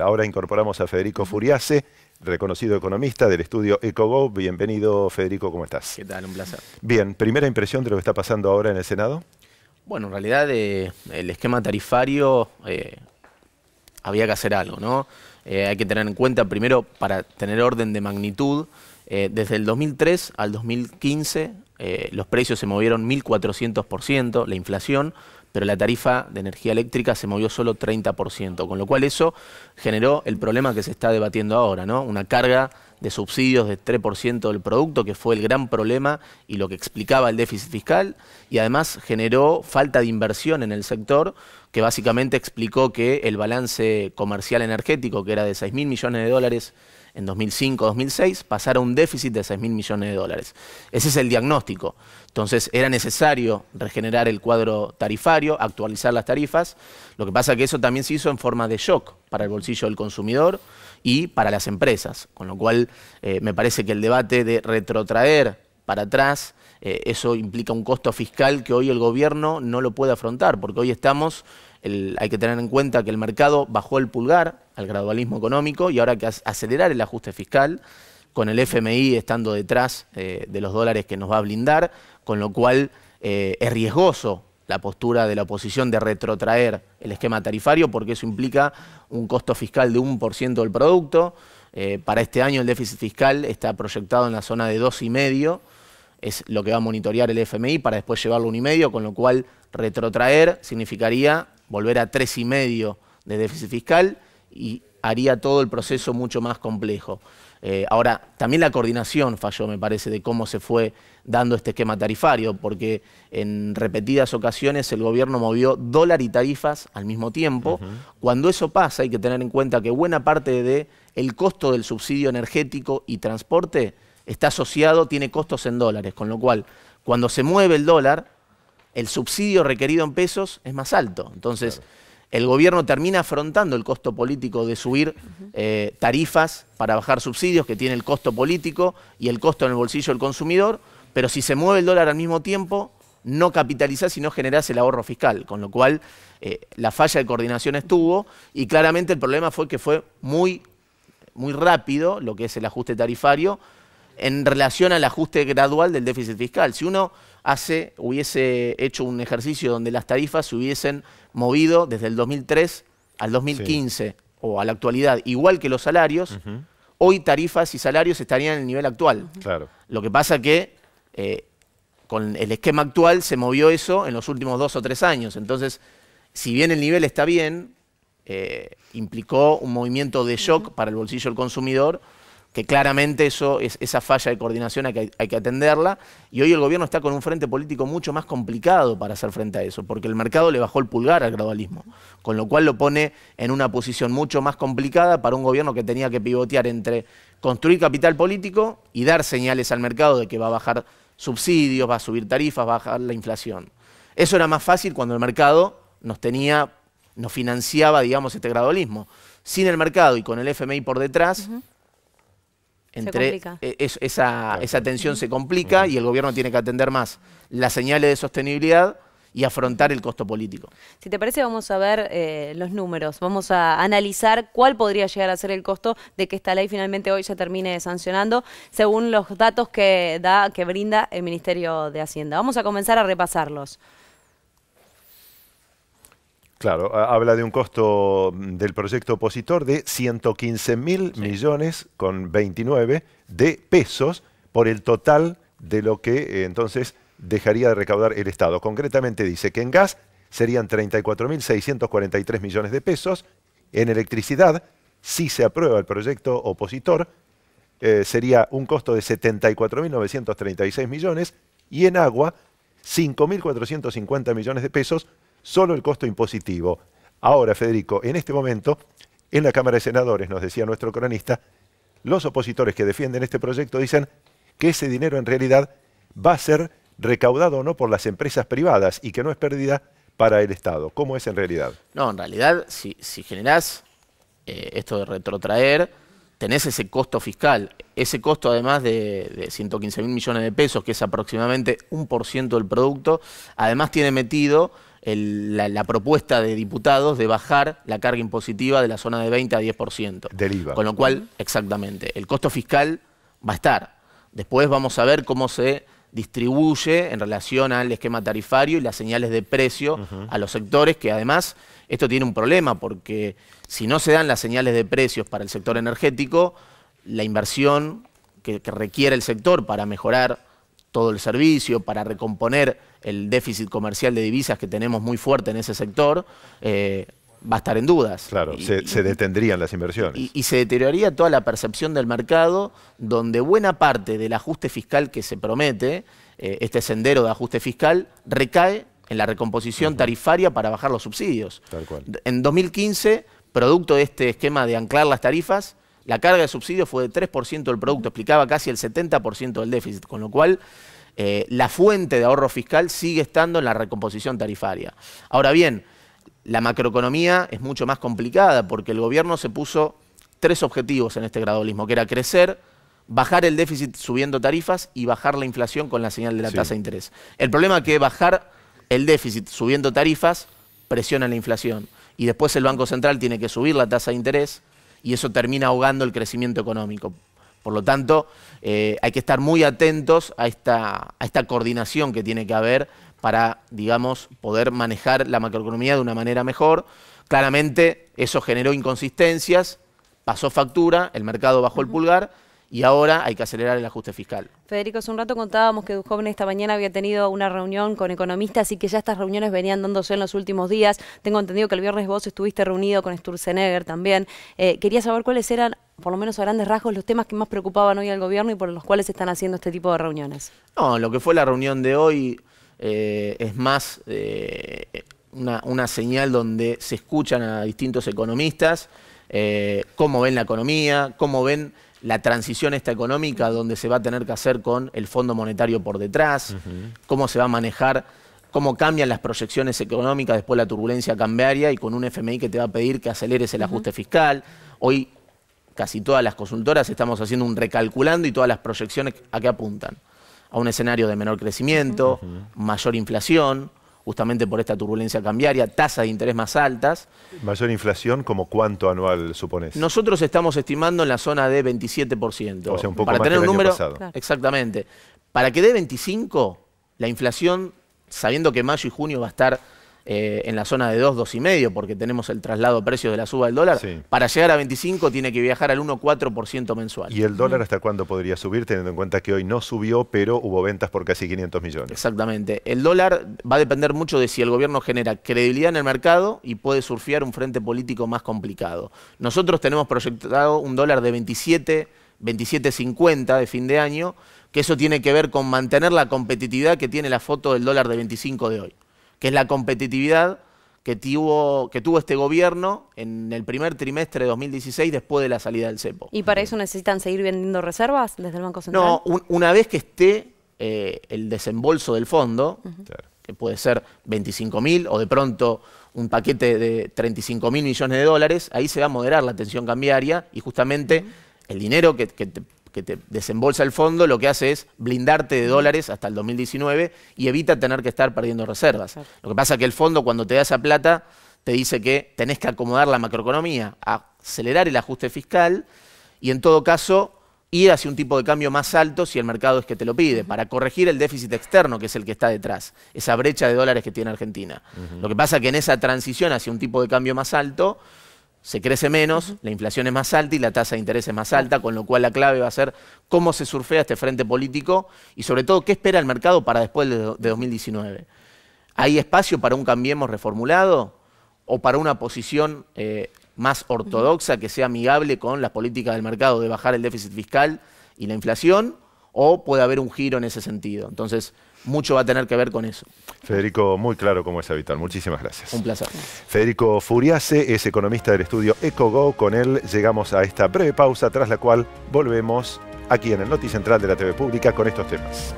Ahora incorporamos a Federico Furiase, reconocido economista del estudio EcoGo. Bienvenido, Federico, ¿cómo estás? ¿Qué tal? Un placer. Bien, primera impresión de lo que está pasando ahora en el Senado. Bueno, en realidad eh, el esquema tarifario eh, había que hacer algo, ¿no? Eh, hay que tener en cuenta, primero, para tener orden de magnitud, eh, desde el 2003 al 2015 eh, los precios se movieron 1.400%, la inflación, pero la tarifa de energía eléctrica se movió solo 30%, con lo cual eso generó el problema que se está debatiendo ahora, ¿no? Una carga de subsidios del 3% del producto, que fue el gran problema y lo que explicaba el déficit fiscal, y además generó falta de inversión en el sector, que básicamente explicó que el balance comercial energético, que era de 6 mil millones de dólares en 2005-2006 pasar a un déficit de 6 mil millones de dólares. Ese es el diagnóstico. Entonces era necesario regenerar el cuadro tarifario, actualizar las tarifas. Lo que pasa es que eso también se hizo en forma de shock para el bolsillo del consumidor y para las empresas, con lo cual eh, me parece que el debate de retrotraer para atrás eh, eso implica un costo fiscal que hoy el gobierno no lo puede afrontar, porque hoy estamos hay que tener en cuenta que el mercado bajó el pulgar al gradualismo económico y ahora hay que acelerar el ajuste fiscal, con el FMI estando detrás eh, de los dólares que nos va a blindar, con lo cual eh, es riesgoso la postura de la oposición de retrotraer el esquema tarifario porque eso implica un costo fiscal de 1% del producto. Eh, para este año el déficit fiscal está proyectado en la zona de 2,5%, es lo que va a monitorear el FMI para después llevarlo a 1,5%, con lo cual retrotraer significaría volver a tres y medio de déficit fiscal y haría todo el proceso mucho más complejo. Eh, ahora, también la coordinación falló, me parece, de cómo se fue dando este esquema tarifario, porque en repetidas ocasiones el gobierno movió dólar y tarifas al mismo tiempo. Cuando eso pasa, hay que tener en cuenta que buena parte del costo del subsidio energético y transporte está asociado, tiene costos en dólares, con lo cual, cuando se mueve el dólar, el subsidio requerido en pesos es más alto. Entonces, el gobierno termina afrontando el costo político de subir eh, tarifas para bajar subsidios, que tiene el costo político y el costo en el bolsillo del consumidor, pero si se mueve el dólar al mismo tiempo, no capitalizás y no generás el ahorro fiscal, con lo cual eh, la falla de coordinación estuvo y claramente el problema fue que fue muy, muy rápido lo que es el ajuste tarifario en relación al ajuste gradual del déficit fiscal. Si uno hubiese hecho un ejercicio donde las tarifas se hubiesen movido desde el 2003 al 2015 o a la actualidad, igual que los salarios, hoy tarifas y salarios estarían en el nivel actual. claro. Lo que pasa que eh, con el esquema actual se movió eso en los últimos dos o tres años. Entonces, si bien el nivel está bien, eh, implicó un movimiento de shock para el bolsillo del consumidor que claramente eso, es, esa falla de coordinación hay que, hay que atenderla, y hoy el gobierno está con un frente político mucho más complicado para hacer frente a eso, porque el mercado le bajó el pulgar al gradualismo, con lo cual lo pone en una posición mucho más complicada para un gobierno que tenía que pivotear entre construir capital político y dar señales al mercado de que va a bajar subsidios, va a subir tarifas, va a bajar la inflación. Eso era más fácil cuando el mercado nos tenía, nos financiaba, digamos, este gradualismo. Sin el mercado y con el FMI por detrás, entre e, esa, tensión se complica y el gobierno tiene que atender más las señales de sostenibilidad y afrontar el costo político. Si te parece, vamos a ver eh, los números, vamos a analizar cuál podría llegar a ser el costo de que esta ley finalmente hoy se termine sancionando, según los datos que da, que brinda el Ministerio de Hacienda. Vamos a comenzar a repasarlos. Claro, habla de un costo mm, del proyecto opositor de 115 mil millones con 29 de pesos por el total de lo que eh, entonces dejaría de recaudar el Estado. Concretamente dice que en gas serían 34.643 millones de pesos, en electricidad, si se aprueba el proyecto opositor, eh, sería un costo de 74.936 millones y en agua 5.450 millones de pesos solo el costo impositivo. Ahora, Federico, en este momento, en la Cámara de Senadores, nos decía nuestro cronista, los opositores que defienden este proyecto dicen que ese dinero en realidad va a ser recaudado o no por las empresas privadas y que no es pérdida para el Estado. ¿Cómo es en realidad? No, en realidad, si, generás eh, esto de retrotraer, tenés ese costo fiscal. Ese costo, además de, de 115 mil millones de pesos, que es aproximadamente un por ciento del producto, además tiene metido la, propuesta de diputados de bajar la carga impositiva de la zona de 20 a 10%. Deriva. Con lo cual, exactamente, el costo fiscal va a estar. Después vamos a ver cómo se distribuye en relación al esquema tarifario y las señales de precio a los sectores, que además esto tiene un problema, porque si no se dan las señales de precios para el sector energético, la inversión que, que requiere el sector para mejorar todo el servicio, para recomponer el déficit comercial de divisas que tenemos muy fuerte en ese sector, eh, va a estar en dudas. Claro, se, detendrían las inversiones. Y, se deterioraría toda la percepción del mercado, donde buena parte del ajuste fiscal que se promete, eh, este sendero de ajuste fiscal, recae en la recomposición tarifaria para bajar los subsidios. En 2015, producto de este esquema de anclar las tarifas, la carga de subsidio fue de 3% del producto, explicaba casi el 70% del déficit, con lo cual eh, la fuente de ahorro fiscal sigue estando en la recomposición tarifaria. Ahora bien, la macroeconomía es mucho más complicada porque el gobierno se puso tres objetivos en este gradualismo, que era crecer, bajar el déficit subiendo tarifas y bajar la inflación con la señal de la tasa de interés. El problema es que bajar el déficit subiendo tarifas presiona la inflación y después el Banco Central tiene que subir la tasa de interés y eso termina ahogando el crecimiento económico. Por lo tanto, eh, hay que estar muy atentos a esta, a esta coordinación que tiene que haber para, digamos, poder manejar la macroeconomía de una manera mejor. Claramente, eso generó inconsistencias, pasó factura, el mercado bajó el pulgar y ahora hay que acelerar el ajuste fiscal. Federico, hace un rato contábamos que Dujoven esta mañana había tenido una reunión con economistas y que ya estas reuniones venían dándose en los últimos días. Tengo entendido que el viernes vos estuviste reunido con Sturzenegger también. Eh, quería saber cuáles eran, por lo menos a grandes rasgos, los temas que más preocupaban hoy al gobierno y por los cuales están haciendo este tipo de reuniones. No, lo que fue la reunión de hoy eh, es más eh, una, una señal donde se escuchan a distintos economistas, cómo ven la economía, cómo ven la transición esta económica donde se va a tener que hacer con el Fondo Monetario por detrás, cómo se va a manejar, cómo cambian las proyecciones económicas después de la turbulencia cambiaria y con un FMI que te va a pedir que aceleres el ajuste fiscal. Hoy casi todas las consultoras estamos haciendo un recalculando y todas las proyecciones a qué apuntan. A un escenario de menor crecimiento, mayor inflación, justamente por esta turbulencia cambiaria, tasas de interés más altas. ¿Mayor inflación como cuánto anual supones? Nosotros estamos estimando en la zona de 27%. O sea, un poco para tener un número, Exactamente. Para que dé 25, la inflación, sabiendo que mayo y junio va a estar eh, en la zona de 2, 2,5, y medio, porque tenemos el traslado precio de la suba del dólar, para llegar a 25 tiene que viajar al 1,4% mensual. ¿Y el dólar hasta cuándo podría subir, teniendo en cuenta que hoy no subió, pero hubo ventas por casi 500 millones? Exactamente. El dólar va a depender mucho de si el gobierno genera credibilidad en el mercado y puede surfear un frente político más complicado. Nosotros tenemos proyectado un dólar de 27 27.50 de fin de año, que eso tiene que ver con mantener la competitividad que tiene la foto del dólar de 25 de hoy que es la competitividad que tuvo, que tuvo este gobierno en el primer trimestre de 2016 después de la salida del CEPO. ¿Y para eso necesitan seguir vendiendo reservas desde el Banco Central? No, una vez que esté eh, el desembolso del fondo, que puede ser 25 mil o de pronto un paquete de 35 mil millones de dólares, ahí se va a moderar la tensión cambiaria y justamente el dinero que, que que te desembolsa el fondo, lo que hace es blindarte de dólares hasta el 2019 y evita tener que estar perdiendo reservas. Lo que pasa es que el fondo cuando te da esa plata te dice que tenés que acomodar la macroeconomía, acelerar el ajuste fiscal y en todo caso ir hacia un tipo de cambio más alto si el mercado es que te lo pide, para corregir el déficit externo que es el que está detrás, esa brecha de dólares que tiene Argentina. Lo que pasa es que en esa transición hacia un tipo de cambio más alto, se crece menos, la inflación es más alta y la tasa de interés es más alta, con lo cual la clave va a ser cómo se surfea este frente político y sobre todo qué espera el mercado para después de 2019. ¿Hay espacio para un cambiemos reformulado o para una posición eh, más ortodoxa que sea amigable con las políticas del mercado de bajar el déficit fiscal y la inflación? ¿O puede haber un giro en ese sentido? Entonces, mucho va a tener que ver con eso. Federico, muy claro cómo es habitual. Muchísimas gracias. Un placer. Federico Furiase es economista del estudio EcoGo. Con él llegamos a esta breve pausa, tras la cual volvemos aquí en el Noticentral de la TV Pública con estos temas.